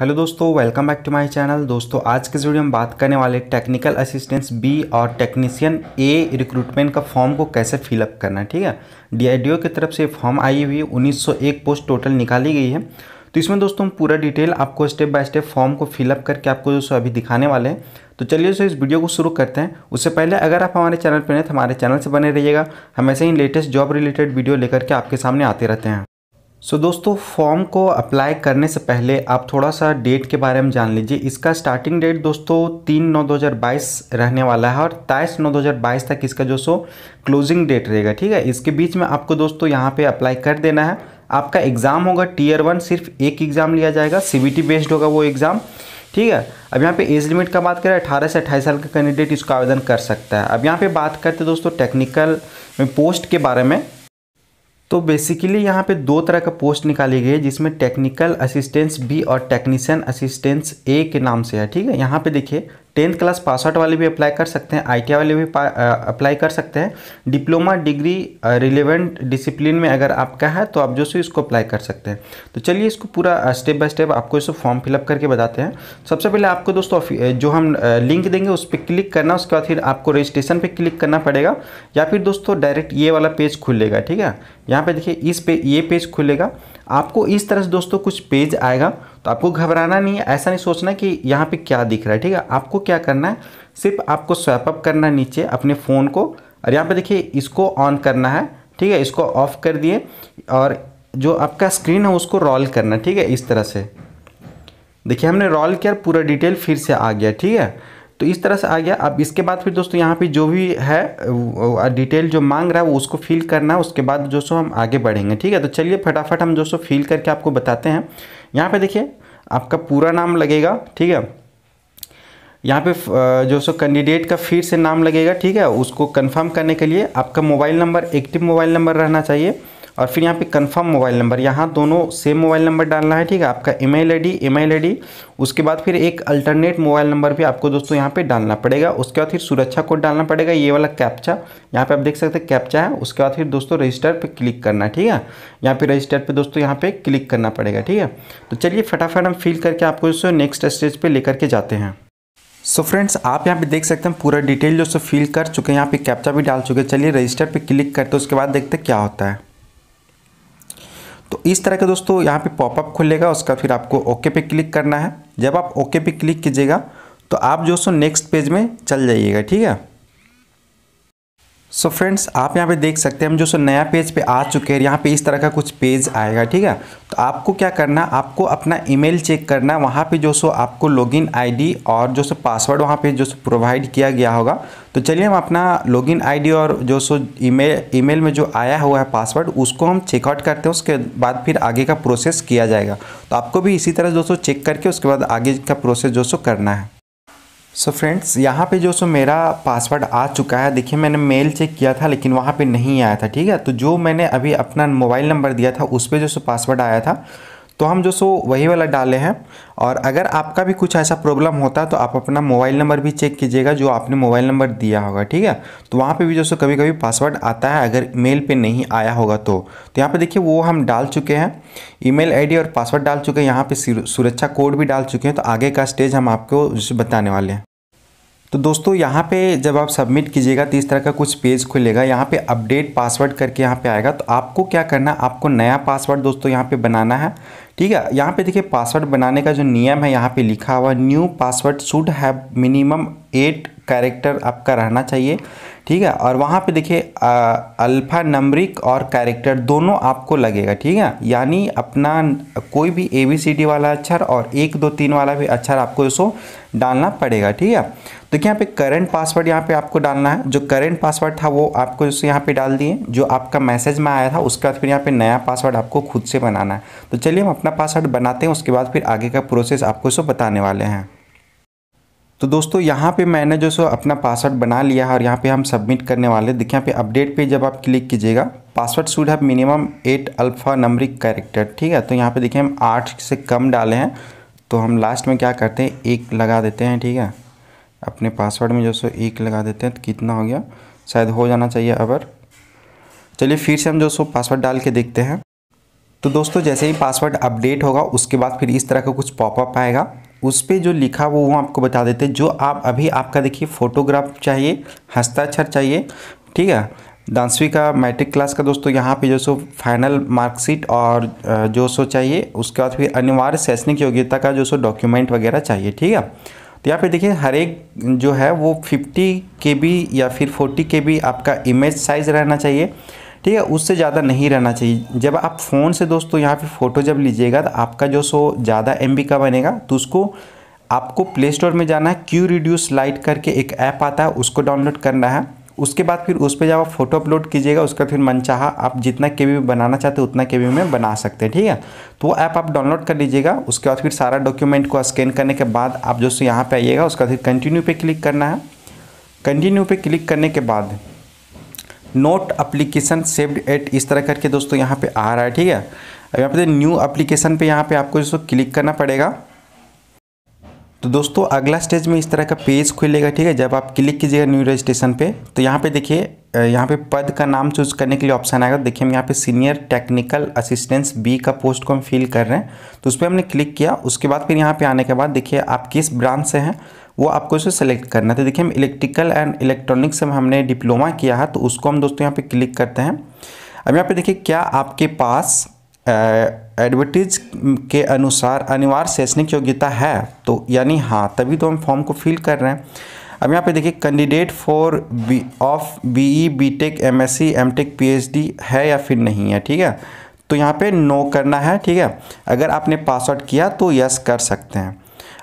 hello दोस्तों welcome back to my channel दोस्तों आज के वीडियो में बात करने वाले टेक्निकल असिस्टेंस बी और टेक्नीशियन ए रिक्रूटमेंट का फॉर्म को कैसे फिलअप करना है ठीक है डीआईडीओ की तरफ से फॉर्म आई हुई 1901 पोस्ट टोटल निकाली गई है तो इसमें दोस्तों पूरा डिटेल आपको स्टेप बाय स्टेप फॉर्म को फिलअप करके आपको जो अभी दिखाने वाले हैं तो चलिए सो इस वीडियो को शुरू करते हैं उससे पहले अगर आप हमारे चैनल पर नहीं तो हमारे चैनल से बने रहिएगा हमेशा ही लेटेस्ट जॉब रिलेटेड वीडियो लेकर के आपके सामने आते रहते हैं सो so, दोस्तों फॉर्म को अप्लाई करने से पहले आप थोड़ा सा डेट के बारे में जान लीजिए इसका स्टार्टिंग डेट दोस्तों तीन नौ दो हज़ार बाईस रहने वाला है और तेईस नौ दो हज़ार बाईस तक इसका जो सो क्लोजिंग डेट रहेगा ठीक है इसके बीच में आपको दोस्तों यहाँ पे अप्लाई कर देना है आपका एग्ज़ाम होगा टीयर वन सिर्फ एक एग्ज़ाम लिया जाएगा सी बेस्ड होगा वो एग्ज़ाम ठीक है अब यहाँ पे एज लिमिट का बात करें अठारह से अट्ठाईस साल का कैंडिडेट इसका आवेदन कर सकता है अब यहाँ पे बात करते दोस्तों टेक्निकल में पोस्ट के बारे में तो बेसिकली यहाँ पे दो तरह का पोस्ट निकाली गई है जिसमें टेक्निकल असिस्टेंस बी और टेक्नीशियन असिस्टेंस ए के नाम से है ठीक है यहाँ पे देखिए टेंथ क्लास पास आउट वाले भी अप्लाई कर सकते हैं आईटीआई वाले भी अप्लाई कर सकते हैं डिप्लोमा डिग्री रिलेवेंट डिसिप्लिन में अगर आपका है तो आप जो सो इसको अप्लाई कर सकते हैं तो चलिए इसको पूरा स्टेप बाय स्टेप आपको इसको फॉर्म फिलअप करके बताते हैं सबसे पहले आपको दोस्तों जो हम लिंक देंगे उस पर क्लिक करना उसके बाद फिर आपको रजिस्ट्रेशन पर क्लिक करना पड़ेगा या फिर दोस्तों डायरेक्ट ये वाला पेज खुलेगा ठीक है यहाँ पर देखिए इस पे ये पेज खुलेगा आपको इस तरह से दोस्तों कुछ पेज आएगा तो आपको घबराना नहीं है ऐसा नहीं सोचना कि यहाँ पे क्या दिख रहा है ठीक है आपको क्या करना है सिर्फ आपको स्वैप अप करना है नीचे अपने फ़ोन को और यहाँ पे देखिए इसको ऑन करना है ठीक है इसको ऑफ़ कर दिए और जो आपका स्क्रीन है उसको रोल करना ठीक है इस तरह से देखिए हमने रोल किया पूरा डिटेल फिर से आ गया ठीक है तो इस तरह से आ गया अब इसके बाद फिर दोस्तों यहाँ पे जो भी है डिटेल जो मांग रहा है वो उसको फिल करना है उसके बाद जो सो हम आगे बढ़ेंगे ठीक है तो चलिए फटाफट हम जो सो फिल करके आपको बताते हैं यहाँ पे देखिए आपका पूरा नाम लगेगा ठीक है यहाँ पे जो सो कैंडिडेट का फिर से नाम लगेगा ठीक है उसको कंफर्म करने के लिए आपका mobile number active mobile number रहना चाहिए और फिर यहाँ पे कंफर्म मोबाइल नंबर यहाँ दोनों सेम मोबाइल नंबर डालना है ठीक है आपका ईमेल आईडी ईमेल आईडी उसके बाद फिर एक अल्टरनेट मोबाइल नंबर भी आपको दोस्तों यहाँ पे डालना पड़ेगा उसके बाद फिर सुरक्षा कोड डालना पड़ेगा ये वाला कैप्चा यहाँ पे आप देख सकते हैं कैप्चा है उसके बाद फिर दोस्तों रजिस्टर पर क्लिक करना ठीक है यहाँ पे रजिस्टर पर दोस्तों यहाँ पर क्लिक करना पड़ेगा ठीक है तो चलिए फटाफट हम फिल करके आपको दोस्तों नेक्स्ट स्टेज पर लेकर के जाते हैं सो so फ्रेंड्स आप यहाँ पे देख सकते हैं पूरा डिटेल जो सो फिल कर चुके हैं यहाँ पे कैप्चा भी डाल चुके हैं चलिए रजिस्टर पे क्लिक करते हैं उसके बाद देखते हैं क्या होता है तो इस तरह के दोस्तों यहाँ पे पॉपअप खुलेगा उसका फिर आपको ओके पे क्लिक करना है जब आप ओके पे क्लिक कीजिएगा तो आप जो सो नेक्स्ट पेज में चल जाइएगा ठीक है सो so फ्रेंड्स आप यहाँ पे देख सकते हैं हम जो सो नया पेज पे आ चुके हैं यहाँ पे इस तरह का कुछ पेज आएगा ठीक है तो आपको क्या करना आपको अपना ईमेल चेक करना वहाँ पे जो सो आपको लॉगिन आईडी और जो सो पासवर्ड वहाँ पे जो सो प्रोवाइड किया गया होगा तो चलिए हम अपना लॉगिन आईडी और जो सो ईमेल ईमेल में जो आया हुआ है पासवर्ड उसको हम चेकआउट करते हैं उसके बाद फिर आगे का प्रोसेस किया जाएगा तो आपको भी इसी तरह जो सो चेक करके उसके बाद आगे का प्रोसेस जो सो करना है सो फ्रेंड्स यहाँ पे जो सो मेरा पासवर्ड आ चुका है देखिए मैंने मेल चेक किया था लेकिन वहाँ पे नहीं आया था ठीक है तो जो मैंने अभी अपना मोबाइल नंबर दिया था उस पर जो सो पासवर्ड आया था तो हम जो सो वही वाला डाले हैं और अगर आपका भी कुछ ऐसा प्रॉब्लम होता है तो आप अपना मोबाइल नंबर भी चेक कीजिएगा जो आपने मोबाइल नंबर दिया होगा ठीक है तो वहाँ पे भी जो सो कभी कभी पासवर्ड आता है अगर मेल पे नहीं आया होगा तो तो यहाँ पे देखिए वो हम डाल चुके हैं ईमेल आईडी और पासवर्ड डाल चुके हैं यहाँ पर सुरक्षा कोड भी डाल चुके हैं तो आगे का स्टेज हम आपको बताने वाले हैं तो दोस्तों यहाँ पे जब आप सबमिट कीजिएगा तो इस तरह का कुछ पेज खुलेगा यहाँ पे अपडेट पासवर्ड करके यहाँ पे आएगा तो आपको क्या करना आपको नया पासवर्ड दोस्तों यहाँ पे बनाना है ठीक है यहाँ पे देखिए पासवर्ड बनाने का जो नियम है यहाँ पे लिखा हुआ new password should have minimum eight character आपका रहना चाहिए ठीक है और वहाँ पे देखिए अल्फ़ा नंबरिक और कैरेक्टर दोनों आपको लगेगा ठीक है यानी अपना कोई भी ए बी सी डी वाला अक्षर और एक दो तीन वाला भी अक्षर आपको इसको डालना पड़ेगा ठीक है तो यहाँ पे करंट पासवर्ड यहाँ पे आपको डालना है जो करंट पासवर्ड था वो आपको इससे यहाँ पे डाल दिए जो आपका मैसेज में आया था उसके बाद फिर यहाँ पे नया पासवर्ड आपको खुद से बनाना है तो चलिए हम अपना पासवर्ड बनाते हैं उसके बाद फिर आगे का प्रोसेस आपको इसको बताने वाले हैं तो दोस्तों यहाँ पे मैंने जो सो अपना पासवर्ड बना लिया है और यहाँ पे हम सबमिट करने वाले देखिए यहाँ पे अपडेट पे जब आप क्लिक कीजिएगा password should have minimum eight alphanumeric character ठीक है तो यहाँ पे देखिए हम आठ से कम डाले हैं तो हम लास्ट में क्या करते हैं एक लगा देते हैं ठीक है अपने पासवर्ड में जो सो एक लगा देते हैं तो कितना हो गया शायद हो जाना चाहिए अबर चलिए फिर से हम जो सो पासवर्ड डाल के देखते हैं तो दोस्तों जैसे ही पासवर्ड अपडेट होगा उसके बाद फिर इस तरह का कुछ पॉपअप आएगा उस पर जो लिखा वो वो आपको बता देते हैं जो आप अभी आपका देखिए फ़ोटोग्राफ चाहिए हस्ताक्षर चाहिए ठीक है दसवीं का मैट्रिक क्लास का दोस्तों यहाँ पे जो सो फाइनल मार्कशीट और जो सो चाहिए उसके बाद फिर अनिवार्य शैक्षणिक योग्यता का जो सो डॉक्यूमेंट वगैरह चाहिए ठीक है तो यहाँ पे देखिए हर एक जो है वो फिफ्टी के या फिर फोर्टी के आपका इमेज साइज़ रहना चाहिए ठीक है उससे ज़्यादा नहीं रहना चाहिए जब आप फ़ोन से दोस्तों यहाँ पे फ़ोटो जब लीजिएगा तो आपका जो सो ज़्यादा एम का बनेगा तो उसको आपको प्ले स्टोर में जाना है क्यू रिड्यूस लाइट करके एक ऐप आता है उसको डाउनलोड करना है उसके बाद फिर उस पर जब आप फोटो अपलोड कीजिएगा उसका फिर चाह आप जितना के में बनाना चाहते हैं उतना के में बना सकते हैं ठीक है तो वो ऐप आप डाउनलोड कर लीजिएगा उसके बाद फिर सारा डॉक्यूमेंट को स्कैन करने के बाद आप जो सो यहाँ पर आइएगा उसका फिर कंटिन्यू पे क्लिक करना है कंटिन्यू पे क्लिक करने के बाद नोट अप्लीकेशन सेव्ड एट इस तरह करके दोस्तों यहाँ पे आ रहा है ठीक है अब यहाँ पे न्यू अप्लीकेशन पे यहाँ पे आपको जिसको क्लिक करना पड़ेगा तो दोस्तों अगला स्टेज में इस तरह का पेज खुलेगा ठीक है जब आप क्लिक कीजिएगा न्यू रजिस्ट्रेशन पे तो यहाँ पे देखिए यहाँ पे पद का नाम चूज करने के लिए ऑप्शन आएगा देखिए हम यहाँ पे सीनियर टेक्निकल असिस्टेंस बी का पोस्ट को हम फिल कर रहे हैं तो उस पर हमने क्लिक किया उसके बाद फिर यहाँ पे आने के बाद देखिए आप किस ब्रांच से हैं वो आपको इसे सेलेक्ट करना है तो देखिए हम इलेक्ट्रिकल एंड इलेक्ट्रॉनिक्स में हमने डिप्लोमा किया है तो उसको हम दोस्तों यहाँ पर क्लिक करते हैं अब यहाँ पर देखिए क्या आपके पास एडवर्टीज के अनुसार अनिवार्य शैक्षणिक योग्यता है तो यानी हाँ तभी तो हम फॉर्म को फिल कर रहे हैं अब यहाँ पे देखिए candidate for B of B E B tech M S C M tech P H D है या फिर नहीं है ठीक है तो यहाँ पे नो करना है ठीक है अगर आपने पास आउट किया तो यस कर सकते हैं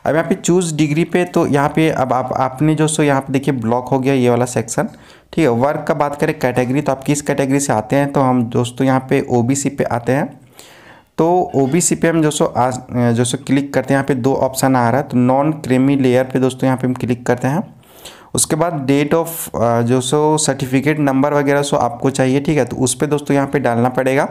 अब यहाँ पे चूज़ डिग्री पे तो यहाँ पे अब आप आपने जो सो यहाँ पे देखिए ब्लॉक हो गया ये वाला सेक्शन ठीक है वर्क का बात करें कैटेगरी तो आप किस कैटेगरी से आते हैं तो हम दोस्तों यहाँ पे ओबीसी पे आते हैं तो ओ बी सी पे हम जो सो आज जो सो क्लिक करते हैं यहाँ पे दो ऑप्शन आ रहा है तो नॉन क्रीमी लेयर पे दोस्तों यहाँ पे हम क्लिक करते हैं उसके बाद डेट ऑफ uh, जो सो सर्टिफिकेट नंबर वगैरह सो आपको चाहिए ठीक है तो उस पर दोस्तों यहाँ पर डालना पड़ेगा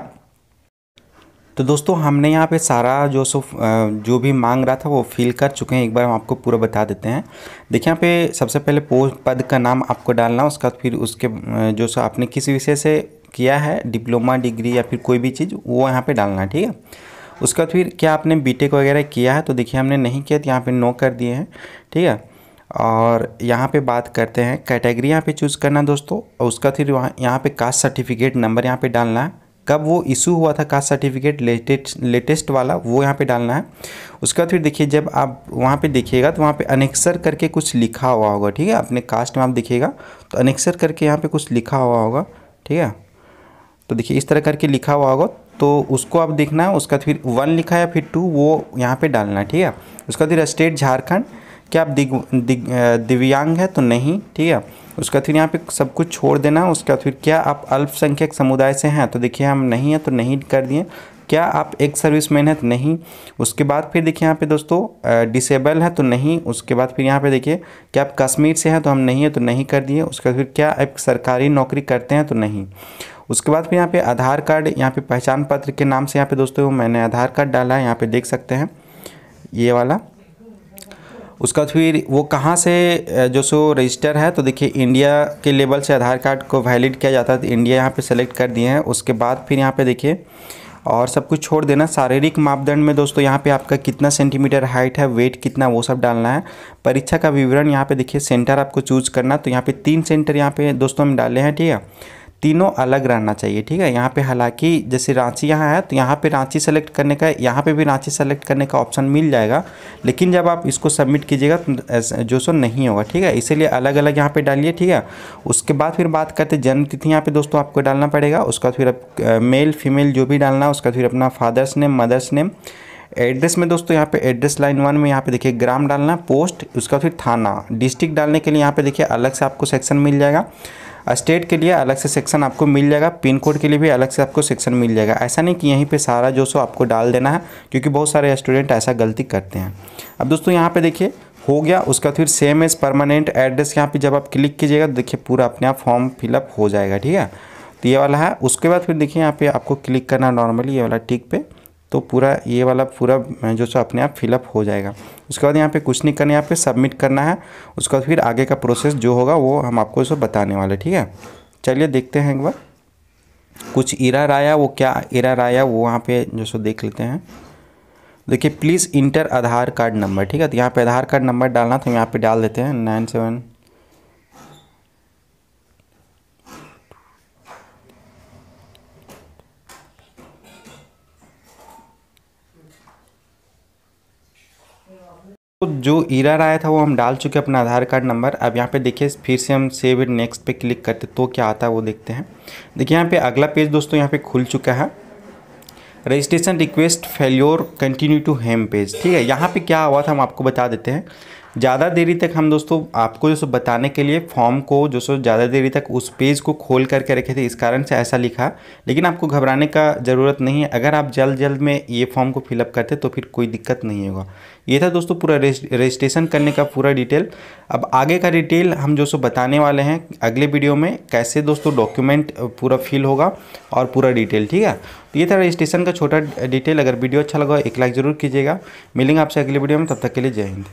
तो दोस्तों हमने यहाँ पे सारा जो सो uh, जो भी मांग रहा था वो फिल कर चुके हैं एक बार हम आपको पूरा बता देते हैं देखिए यहाँ पे सबसे पहले पोस्ट पद का नाम आपको डालना उसका फिर उसके uh, जो सो आपने किस विषय से किया है डिप्लोमा डिग्री या फिर कोई भी चीज़ वो यहाँ पे डालना है ठीक है उसके बाद फिर क्या आपने बी वगैरह किया है तो देखिए हमने नहीं किया तो यहाँ पर नो कर दिए हैं ठीक है और यहाँ पे बात करते हैं कैटेगरी यहाँ पे चूज़ करना दोस्तों और उसका फिर वहाँ यहाँ पर कास्ट सर्टिफिकेट नंबर यहाँ पे डालना है कब वो इशू हुआ था कास्ट सर्टिफिकेट लेटेस्ट लेटेस्ट वाला वो यहाँ पे डालना है उसका फिर देखिए जब आप वहाँ पे देखिएगा तो वहाँ पे अनेक्सर करके कुछ लिखा हुआ होगा ठीक है अपने कास्ट में आप देखिएगा तो अनेक्सर करके यहाँ पे कुछ लिखा हुआ होगा ठीक है तो देखिए इस तरह करके लिखा हुआ होगा तो उसको आप देखना है उसका फिर वन लिखा है फिर टू वो यहाँ पर डालना है ठीक है उसका फिर स्टेट झारखंड क्या आप दिग, दिग, दिव्यांग है तो नहीं ठीक है उसका फिर यहाँ पे सब कुछ छोड़ देना उसके बाद फिर क्या आप अल्पसंख्यक समुदाय से हैं तो देखिए हम नहीं हैं तो नहीं कर दिए क्या आप एक सर्विस मैन हैं तो नहीं उसके बाद फिर देखिए यहाँ पे दोस्तों डिसेबल है तो नहीं उसके बाद फिर यहाँ पे देखिए क्या आप कश्मीर से हैं तो हम नहीं हैं तो नहीं कर दिए उसके बाद फिर क्या आप सरकारी नौकरी करते हैं तो नहीं उसके बाद फिर यहाँ पे आधार कार्ड यहाँ पर पहचान पत्र के नाम से यहाँ पर दोस्तों मैंने आधार कार्ड डाला है यहाँ पर देख सकते हैं ये वाला उसका फिर वो कहाँ से जो सो रजिस्टर है तो देखिए इंडिया के लेवल से आधार कार्ड को वैलिड किया जाता है तो इंडिया यहाँ पे सेलेक्ट कर दिए हैं उसके बाद फिर यहाँ पे देखिए और सब कुछ छोड़ देना शारीरिक मापदंड में दोस्तों यहाँ पे आपका कितना सेंटीमीटर हाइट है वेट कितना वो सब डालना है परीक्षा का विवरण यहाँ पे देखिए सेंटर आपको चूज करना तो यहाँ पे तीन सेंटर यहाँ पे दोस्तों हम डाले हैं ठीक है तीनों अलग रहना चाहिए ठीक है यहाँ पे हालांकि जैसे रांची यहाँ है तो यहाँ पे रांची सेलेक्ट करने का यहाँ पे भी रांची सेलेक्ट करने का ऑप्शन मिल जाएगा लेकिन जब आप इसको सबमिट कीजिएगा तो जो सो नहीं होगा ठीक है इसीलिए अलग अलग यहाँ पे डालिए ठीक है उसके बाद फिर बात करते जन्मतिथि यहाँ पर दोस्तों आपको डालना पड़ेगा उसका फिर आप मेल फीमेल जो भी डालना है उसका फिर अपना father's name mother's name address में दोस्तों यहाँ पे एड्रेस लाइन वन में यहाँ पे देखिए ग्राम डालना पोस्ट उसका फिर थाना डिस्ट्रिक्ट डालने के लिए यहाँ पे देखिए अलग से आपको सेक्शन मिल जाएगा स्टेट के लिए अलग से सेक्शन आपको मिल जाएगा पिन कोड के लिए भी अलग से आपको सेक्शन मिल जाएगा ऐसा नहीं कि यहीं पे सारा जो सो आपको डाल देना है क्योंकि बहुत सारे स्टूडेंट ऐसा गलती करते हैं अब दोस्तों यहाँ पे देखिए हो गया उसका फिर सेम एज परमानेंट एड्रेस यहाँ पे जब आप क्लिक कीजिएगा तो देखिए पूरा अपने आप फॉर्म फिलअप हो जाएगा ठीक है तो ये वाला है उसके बाद फिर देखिए यहाँ पर आपको क्लिक करना नॉर्मली ये वाला टिक पे तो पूरा ये वाला पूरा जो सो अपने आप फिलअप हो जाएगा उसके बाद यहाँ पे कुछ नहीं करना यहाँ पे सबमिट करना है उसके बाद फिर आगे का प्रोसेस जो होगा वो हम आपको इसको बताने वाले ठीक है चलिए देखते हैं एक बार कुछ इरा आया वो क्या इरा आया वो वहाँ पे जो सो देख लेते हैं देखिए please enter Aadhaar card number ठीक है तो यहाँ पे आधार कार्ड नंबर डालना तो यहाँ पे डाल देते हैं नाइन सेवन तो जो इरर आया था वो हम डाल चुके अपना आधार कार्ड नंबर अब यहाँ पे देखिए फिर से हम सेव इट नेक्स्ट पे क्लिक करते तो क्या आता है वो देखते हैं देखिए यहाँ पे अगला पेज दोस्तों यहाँ पे खुल चुका है registration request failure continue to home page ठीक है यहाँ पे क्या हुआ था हम आपको बता देते हैं ज़्यादा देरी तक हम दोस्तों आपको जो सो बताने के लिए फॉर्म को जो सो ज़्यादा देरी तक उस पेज को खोल करके रखे थे इस कारण से ऐसा लिखा लेकिन आपको घबराने का ज़रूरत नहीं है अगर आप जल्द जल्द में ये फॉर्म को फिलअप करते तो फिर कोई दिक्कत नहीं होगा ये था दोस्तों पूरा रजिस्ट्रेशन करने का पूरा डिटेल अब आगे का डिटेल हम जो सो बताने वाले हैं अगले वीडियो में कैसे दोस्तों डॉक्यूमेंट पूरा फिल होगा और पूरा डिटेल ठीक है तो ये था रजिस्ट्रेशन का छोटा डिटेल अगर वीडियो अच्छा लगा एक लाइक ज़रूर कीजिएगा मिलेंगे आपसे अगले वीडियो में तब तक के लिए जय हिंद